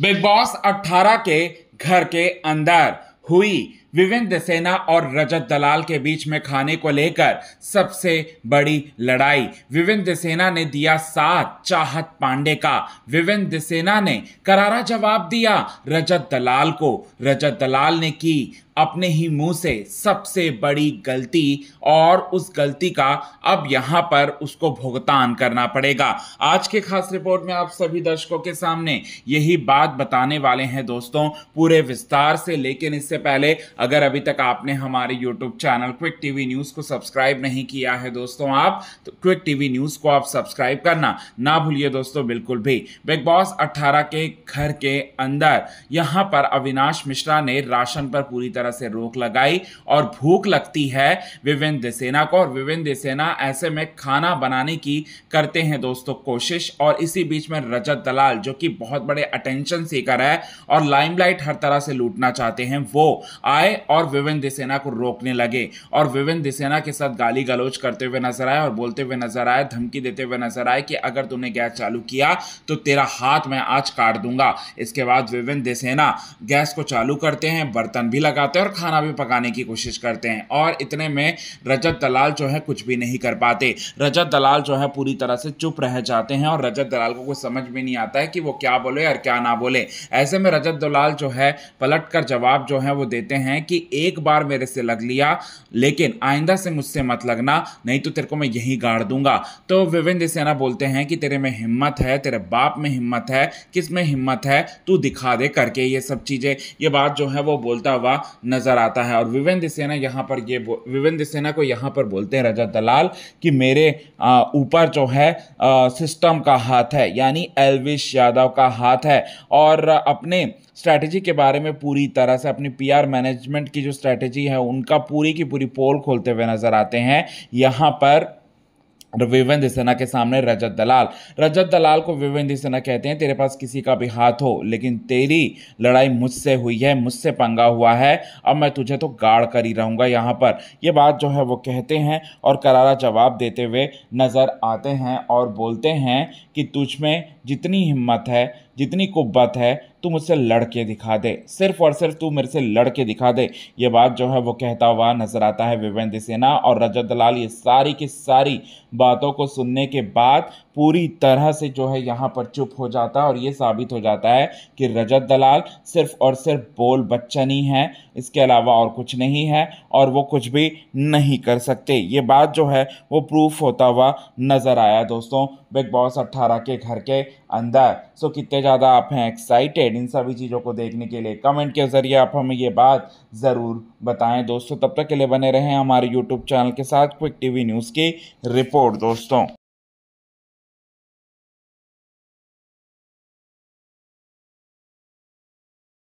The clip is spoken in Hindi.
बिग बॉस 18 के घर के अंदर हुई विवेंद्र सेना और रजत दलाल के बीच में खाने को लेकर सबसे बड़ी लड़ाई विवेंद्र सेना ने दिया साथ चाहत पांडे का विवेंद्र सेना ने करारा जवाब दिया रजत दलाल को रजत दलाल ने की अपने ही मुंह से सबसे बड़ी गलती और उस गलती का अब यहाँ पर उसको भुगतान करना पड़ेगा आज के खास रिपोर्ट में आप सभी दर्शकों के सामने यही बात बताने वाले हैं दोस्तों पूरे विस्तार से लेकिन इससे पहले अगर अभी तक आपने हमारे YouTube channel quick TV news को सब्सक्राइब नहीं किया है दोस्तों आप तो क्विक टीवी न्यूज़ को आप सब्सक्राइब करना ना भूलिए दोस्तों बिल्कुल भी बिग बॉस 18 के घर के अंदर यहाँ पर अविनाश मिश्रा ने राशन पर पूरी तरह से रोक लगाई और भूख लगती है विविन देसेना को और विविन देसेना ऐसे में खाना बनाने की करते हैं दोस्तों कोशिश और इसी बीच में रजत दलाल जो कि बहुत बड़े अटेंशन सीकर है और लाइमलाइट हर तरह से लूटना चाहते हैं वो आए और विवेन देसेना को रोकने लगे और विवेन देसेना के साथ गाली गलौज करते हुए नजर आए और बोलते हुए नजर आए धमकी देते हुए नजर आए कि अगर तूने गैस चालू किया तो तेरा हाथ मैं आज काट दूंगा इसके बाद विवेन देसेना गैस को चालू करते हैं बर्तन भी लगाते हैं और खाना भी पकाने की कोशिश करते हैं और इतने में रजत दलाल जो है कुछ भी नहीं कर पाते रजत दलाल जो है पूरी तरह से चुप रह जाते हैं और रजत दलाल को कुछ समझ में नहीं आता है कि वो क्या बोले और क्या ना बोले ऐसे में रजत दलाल जो है पलट कर जवाब जो है वो देते हैं हैं कि एक बार मेरे से लग लिया लेकिन आइंदा से मुझसे मत लगना नहीं तो तेरे को मैं यही गाड़ दूंगा तो विविन सेना बोलते हैं कि तेरे में हिम्मत है तेरे बाप में हिम्मत है किस में हिम्मत है तू दिखा दे करके ये सब चीज़ें ये बात जो है वो बोलता हुआ नज़र आता है और विवेंद्र सेना यहाँ पर ये विवेंद्र सेना को यहाँ पर बोलते हैं रजत दलाल कि मेरे ऊपर जो है आ, सिस्टम का हाथ है यानी एलविश यादव का हाथ है और अपने स्ट्रैटेजी के बारे में पूरी तरह से अपनी पीआर मैनेज मैनेजमेंट की जो स्ट्रैटेजी है उनका पूरी की पूरी पोल खोलते हुए नजर आते हैं यहाँ पर विवेंद्र सिन्हा के सामने रजत दलाल रजत दलाल को विवेंद्र सेना कहते हैं तेरे पास किसी का भी हाथ हो लेकिन तेरी लड़ाई मुझसे हुई है मुझसे पंगा हुआ है अब मैं तुझे तो गाड़ कर ही रहूँगा यहाँ पर ये बात जो है वो कहते हैं और करारा जवाब देते हुए नज़र आते हैं और बोलते हैं कि तुझ में जितनी हिम्मत है जितनी कुब्बत है तू मुझसे लड़ के दिखा दे सिर्फ और सिर्फ तू मेरे से लड़ के दिखा दे ये बात जो है वो कहता हुआ नजर आता है विवेंद्र सिन्हा और रजत दलाल ये सारी की सारी बातों को सुनने के बाद पूरी तरह से जो है यहाँ पर चुप हो जाता है और ये साबित हो जाता है कि रजत दलाल सिर्फ और सिर्फ बोल बच्चन ही है इसके अलावा और कुछ नहीं है और वो कुछ भी नहीं कर सकते ये बात जो है वो प्रूफ होता हुआ नज़र आया दोस्तों बिग बॉस 18 के घर के अंदर सो कितने ज़्यादा आप हैं एक्साइटेड इन सभी चीज़ों को देखने के लिए कमेंट के ज़रिए आप हमें ये बात ज़रूर बताएं दोस्तों तब तक के लिए बने रहें हमारे यूट्यूब चैनल के साथ क्विक टीवी न्यूज़ की रिपोर्ट दोस्तों